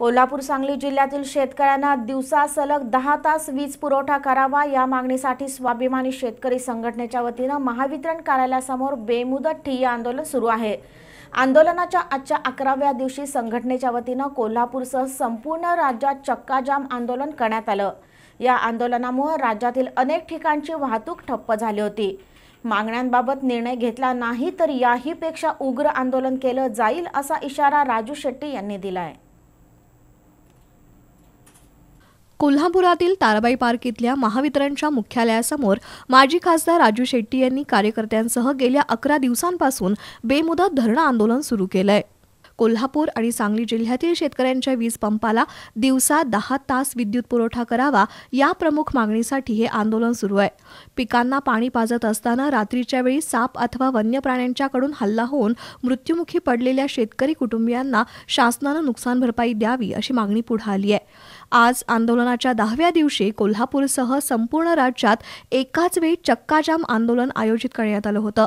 कोल्हापूर सांगली जिल्ह्यातील शेतकऱ्यांना दिवसा सलग दहा तास वीज पुरवठा करावा या मागणीसाठी स्वाभिमानी शेतकरी संघटनेच्या वतीनं महावितरण कार्यालयासमोर बेमुदत ठिय्या आंदोलन सुरू आहे आंदोलनाच्या आजच्या अकराव्या दिवशी संघटनेच्या वतीनं कोल्हापूरसह संपूर्ण राज्यात चक्काजाम आंदोलन करण्यात आलं या आंदोलनामुळे राज्यातील अनेक ठिकाणची वाहतूक ठप्प झाली होती मागण्यांबाबत निर्णय घेतला नाही तर याहीपेक्षा उग्र आंदोलन केलं जाईल असा इशारा राजू शेट्टी यांनी दिला आहे कोल्हापुरातील ताराबाई पार्क इथल्या महावितरणच्या मुख्यालयासमोर माजी खासदार राजू शेट्टी यांनी कार्यकर्त्यांसह गेल्या अकरा दिवसांपासून बेमुदत धरणं आंदोलन सुरू केलंय कोल्हापूर आणि सांगली जिल्ह्यातील शेतकऱ्यांच्या वीज पंपाला दिवसा दहा तास विद्युत पुरवठा करावा या प्रमुख मागणीसाठी हे आंदोलन सुरू आहे पिकांना पाणी पाजत असताना रात्रीच्या वेळी साप अथवा वन्य प्राण्यांच्याकडून हल्ला होऊन मृत्युमुखी पडलेल्या शेतकरी कुटुंबियांना शासनानं नुकसान भरपाई द्यावी अशी मागणी पुढे आली आहे आज आंदोलनाच्या दहाव्या दिवशी कोल्हापूरसह संपूर्ण राज्यात एकाच वेळी चक्काजाम आंदोलन आयोजित करण्यात आलं होतं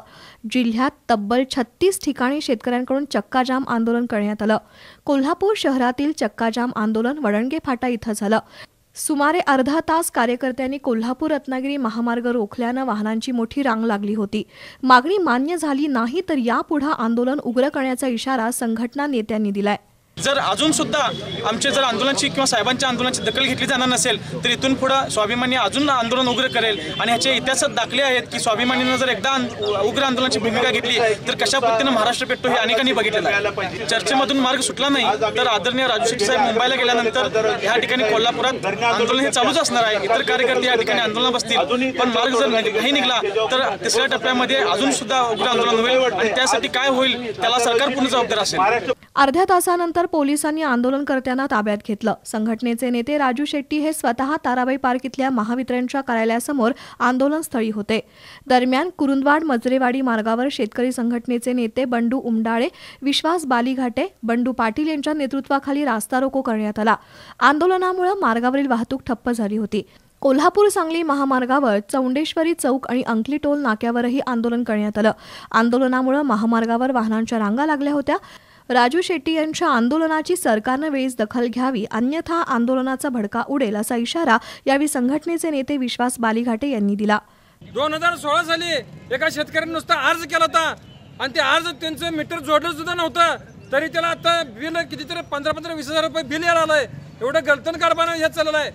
जिल्ह्यात तब्बल छत्तीस ठिकाणी शेतकऱ्यांकडून चक्काजाम आंदोलन करण्यात आलं कोल्हापूर शहरातील चक्काजाम आंदोलन वडणगे फाटा इथं झालं सुमारे अर्धा तास कार्यकर्त्यांनी कोल्हापूर रत्नागिरी महामार्ग रोखल्यानं वाहनांची मोठी रांग लागली होती मागणी मान्य झाली नाही तर यापुढे आंदोलन उग्र करण्याचा इशारा संघटना नेत्यांनी दिलाय जर अजून सुद्धा आमचे जर आंदोलनाची किंवा साहेबांच्या आंदोलनाची दखल घेतली जाणार नसेल तर इथून पुढं स्वाभिमानी अजून आंदोलन उग्र करेल आणि ह्याचे इतिहासात दाखले आहेत की स्वाभिमानीनं जर एकदा उग्र आंदोलनाची भूमिका घेतली तर कशा पद्धतीनं महाराष्ट्र पेटतो हे अनेकांनी बघितलेलं आहे चर्चेमधून मार्ग सुटला नाही तर आदरणीय राजू शेट्टी साहेब मुंबईला गेल्यानंतर या ठिकाणी कोल्हापुरात आंदोलन हे चालूच असणार आहे इतर कार्यकर्ते या ठिकाणी आंदोलन बसतील पण मार्ग जर नाही निघला तर तिसऱ्या टप्प्यामध्ये अजून सुद्धा उग्र आंदोलन होईल आणि त्यासाठी काय होईल त्याला सरकार पूर्ण जबाबदार असेल अर्ध्या तासानंतर पोलिसांनी आंदोलनकर्त्यांना ताब्यात घेतलं संघटनेचे नेते राजू शेट्टी हे स्वतः ताराबाई पार्क इथल्या महावितरणच्या कार्यालयासमोर आंदोलनस्थळी होते दरम्यान कुरुंदवाड मजरेवाडी मार्गावर शेतकरी संघटनेचे नेते बंडू उमडाळे विश्वास बालीघाटे बंडू पाटील यांच्या नेतृत्वाखाली रास्ता रोको करण्यात आला आंदोलनामुळे मार्गावरील वाहतूक ठप्प झाली होती कोल्हापूर सांगली महामार्गावर चौंडेश्वरी चौक आणि अंकली टोल नाक्यावरही आंदोलन करण्यात आलं आंदोलनामुळे महामार्गावर वाहनांच्या रांगा लागल्या होत्या राजू शेट्टी यांच्या आंदोलनाची सरकारनं वेळीच दखल घ्यावी अन्यथा आंदोलनाचा भडका उडेल असा इशारा यावेळी संघटनेचे नेते विश्वास बालीघाटे यांनी दिला दोन हजार सोळा साली एका शेतकऱ्याने नुसता अर्ज केला होता आणि ते अर्ज त्यांचं मीटर जोडलं सुद्धा नव्हतं तरी त्याला आता बिल कितीतरी पंधरा पंधरा वीस हजार रुपये बिल यायला आलंय एवढं गलतन कारभार हे चाललं आहे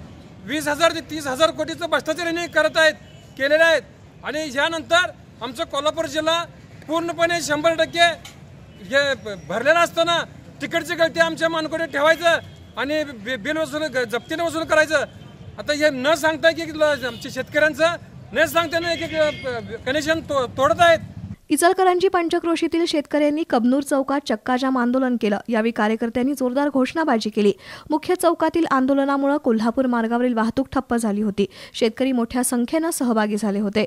वीस हजार ते तीस हजार कोटीचं भ्रष्टाचार करत आहेत केलेले आहेत आणि ह्यानंतर आमचं कोल्हापूर जिल्हा पूर्णपणे शंभर टक्के हे भरलेलं असतं ना तिकडची गळती आमच्या मानकोडे ठेवायचं आणि बिल वसूल जप्तीने वसूल करायचं आता हे न सांगताय की आमच्या शेतकऱ्यांचं न सांगताना एक एक कनेक्शन तो तोडत आहेत इचलकरंजी पंचक्रोशीतील शेतकऱ्यांनी कबनूर चौकात चक्काजाम आंदोलन केलं यावेळी कार्यकर्त्यांनी जोरदार घोषणाबाजी केली मुख्य चौकातील आंदोलनामुळे कोल्हापूर मार्गावरील वाहतूक ठप्प झाली होती शेतकरी मोठ्या संख्येनं सहभागी झाले होते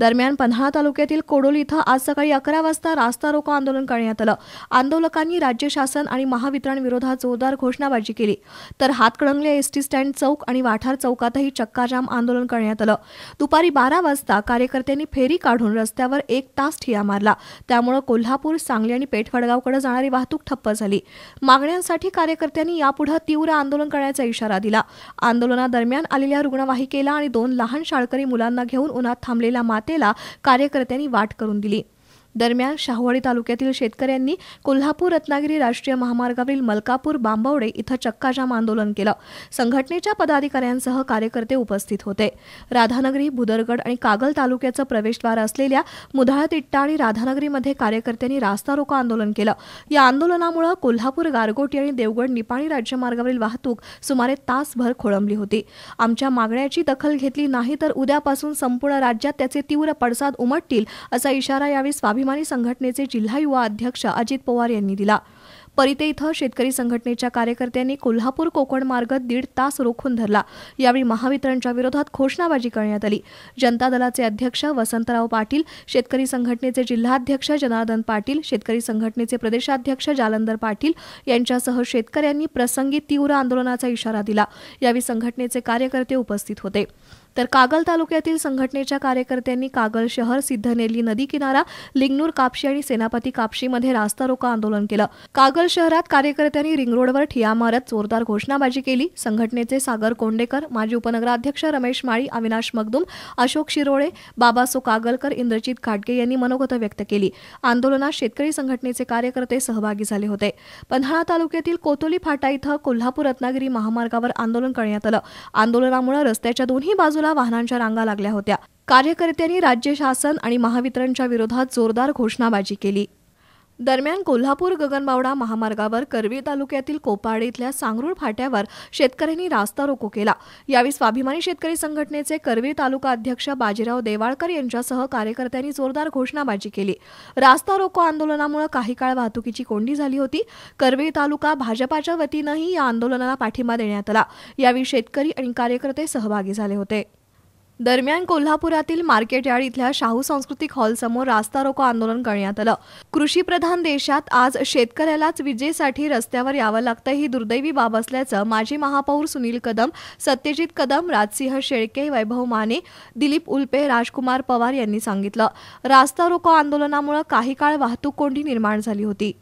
दरम्यान पन्हाळा तालुक्यातील कोडोली इथं आज सकाळी अकरा वाजता रास्ता रोको आंदोलन करण्यात आलं आंदोलकांनी राज्य शासन आणि महावितरण विरोधात जोरदार घोषणाबाजी केली तर हातकणंगले एसटी स्टँड चौक आणि वाठार चौकातही चक्काजाम आंदोलन करण्यात आलं दुपारी बारा वाजता कार्यकर्त्यांनी फेरी काढून रस्त्यावर एक तास ठिया फेऱ्या मारला त्यामुळे कोल्हापूर सांगली आणि पेठवडगावकडे जाणारी वाहतूक ठप्प झाली मागण्यांसाठी कार्यकर्त्यांनी यापुढे तीव्र आंदोलन करण्याचा इशारा दिला आंदोलनादरम्यान आलेल्या रुग्णवाहिकेला आणि दोन लहान शाळकरी मुलांना घेऊन उन्हात थांबलेल्या मातेला कार्यकर्त्यांनी वाट करून दिली दरम्यान शाहवाडी तालुक्यातील शेतकऱ्यांनी कोल्हापूर रत्नागिरी राष्ट्रीय महामार्गावरील मलकापूर बांबवडे इथं चक्काजाम आंदोलन केलं संघटनेच्या पदाधिकाऱ्यांसह कार्यकर्ते उपस्थित होते राधानगरी भुदरगड आणि कागल तालुक्याचं प्रवेशद्वार असलेल्या मुधाळ तिट्टा आणि राधानगरीमध्ये कार्यकर्त्यांनी रास्ता रोको आंदोलन केलं या आंदोलनामुळे कोल्हापूर गारगोटी आणि देवगड निपाणी राज्यमार्गावरील वाहतूक सुमारे तासभर खोळंबली होती आमच्या मागण्याची दखल घेतली नाही तर उद्यापासून संपूर्ण राज्यात त्याचे तीव्र पडसाद उमटतील असा इशारा यावेळी स्वाभिमान स्वाभिमानी संघटनेचे जिल्हा युवा अध्यक्ष अजित पवार यांनी दिला परिते इथं शेतकरी संघटनेच्या कार्यकर्त्यांनी कोल्हापूर कोकण मार्ग दीड तास रोखून धरला यावेळी महावितरणच्या विरोधात घोषणाबाजी करण्यात आली जनता दलाचे अध्यक्ष वसंतराव पाटील शेतकरी संघटनेचे जिल्हाध्यक्ष जनार्दन पाटील शेतकरी संघटनेचे प्रदेशाध्यक्ष जालंदर पाटील यांच्यासह शेतकऱ्यांनी प्रसंगी तीव्र आंदोलनाचा इशारा दिला यावेळी संघटनेचे कार्यकर्ते उपस्थित होते तर कागल तालुक्यातील संघटनेच्या कार्यकर्त्यांनी कागल शहर सिद्धनेली नदी किनारा लिंगनूर कापशी आणि सेनापती कापशीमध्ये रास्ता रोको आंदोलन केलं कागल शहरात कार्यकर्त्यांनी रिंगरोडवर ठिया मारत जोरदार घोषणाबाजी केली संघटनेचे सागर कोंडेकर माजी उपनगराध्यक्ष रमेश माळी अविनाश मगदुम अशोक शिरोळे बाबासो कागलकर इंद्रजित घाटगे यांनी मनोगत व्यक्त केली आंदोलनात शेतकरी संघटनेचे कार्यकर्ते सहभागी झाले होते पन्हाळा तालुक्यातील कोतोली फाटा इथं कोल्हापूर रत्नागिरी महामार्गावर आंदोलन करण्यात आलं आंदोलनामुळे रस्त्याच्या दोन्ही बाजूला वाहनांच्या रांगा लागल्या होत्या कार्यकर्त्यांनी राज्य शासन आणि महावितरणच्या विरोधात जोरदार घोषणाबाजी केली दरम्यान कोल्हापूर गगनबावडा महामार्गावर करवी तालुक्यातील कोपाड इथल्या सांगरूळ फाट्यावर शेतकऱ्यांनी रास्ता रोको केला यावेळी स्वाभिमानी शेतकरी संघटनेचे करवी तालुका अध्यक्ष बाजीराव देवाळकर यांच्यासह कार्यकर्त्यांनी जोरदार घोषणाबाजी केली रास्ता रोको आंदोलनामुळे काही काळ वाहतुकीची कोंडी झाली होती करवी तालुका भाजपाच्या वतीनंही या आंदोलनाला पाठिंबा देण्यात आला यावेळी शेतकरी आणि कार्यकर्ते सहभागी झाले होते दरम्यान कोल्हापुरातील मार्केट यार्ड इथल्या शाहू सांस्कृतिक हॉलसमोर रास्ता रोको आंदोलन करण्यात आलं कृषीप्रधान देशात आज शेतकऱ्यालाच विजेसाठी रस्त्यावर यावं लागतं ही दुर्दैवी बाब असल्याचं माजी महापौर सुनील कदम सत्यजित कदम राजसिंह शेळके वैभव माने दिलीप उल्पे राजकुमार पवार यांनी सांगितलं रास्ता रोको आंदोलनामुळे काही काळ वाहतूक कोंडी निर्माण झाली होती